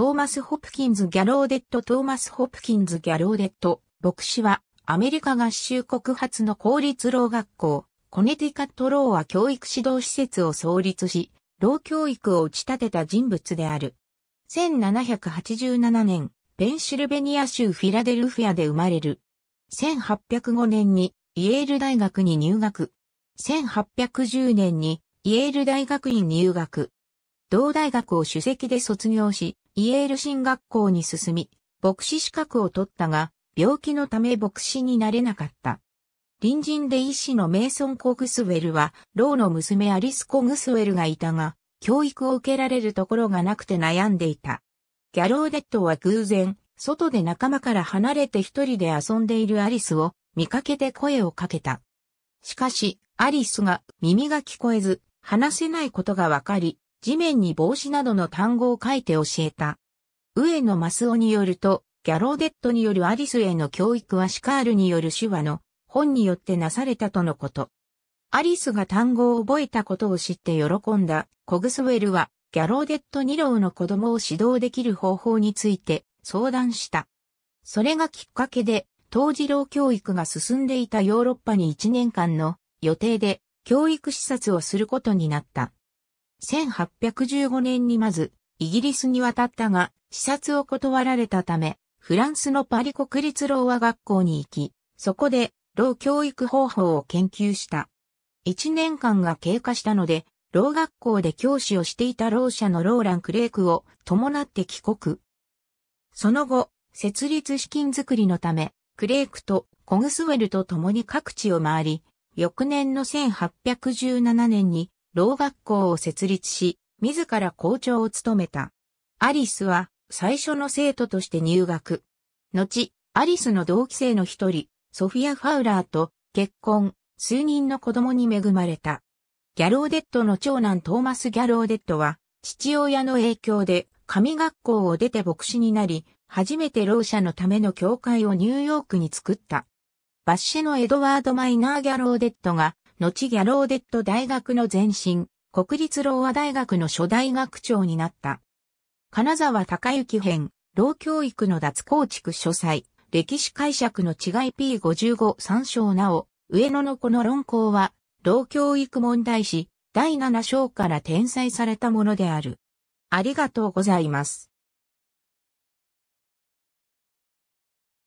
トーマス・ホプキンズ・ギャローデット・トーマス・ホプキンズ・ギャローデット、牧師は、アメリカ合衆国発の公立老学校、コネティカットローア教育指導施設を創立し、老教育を打ち立てた人物である。1787年、ペンシルベニア州フィラデルフィアで生まれる。1805年にイエール大学に入学。1810年にイエール大学院入学。同大学を主席で卒業し、イエール進学校に進み、牧師資格を取ったが、病気のため牧師になれなかった。隣人で医師のメイソン・コグスウェルは、ローの娘アリス・コグスウェルがいたが、教育を受けられるところがなくて悩んでいた。ギャローデッドは偶然、外で仲間から離れて一人で遊んでいるアリスを見かけて声をかけた。しかし、アリスが耳が聞こえず、話せないことがわかり、地面に帽子などの単語を書いて教えた。上野正夫によると、ギャローデットによるアリスへの教育はシカールによる手話の本によってなされたとのこと。アリスが単語を覚えたことを知って喜んだコグスウェルはギャローデット二郎の子供を指導できる方法について相談した。それがきっかけで、当時郎教育が進んでいたヨーロッパに1年間の予定で教育視察をすることになった。1815年にまず、イギリスに渡ったが、視察を断られたため、フランスのパリ国立老和学校に行き、そこで、老教育方法を研究した。1年間が経過したので、老学校で教師をしていた老者のローラン・クレークを伴って帰国。その後、設立資金づくりのため、クレークとコグスウェルと共に各地を回り、翌年の1817年に老学校を設立し、自ら校長を務めた。アリスは最初の生徒として入学。後、アリスの同期生の一人、ソフィア・ファウラーと結婚、数人の子供に恵まれた。ギャローデッドの長男トーマス・ギャローデッドは、父親の影響で、神学校を出て牧師になり、初めて老者のための教会をニューヨークに作った。バッシェのエドワード・マイナー・ギャローデッドが後ギャローデット大学の前身、国立ロー大学の初代学長になった。金沢隆之編、老教育の脱構築書斎、歴史解釈の違い P55 参照なお、上野のこの論考は、老教育問題史、第7章から転載されたものである。ありがとうございます。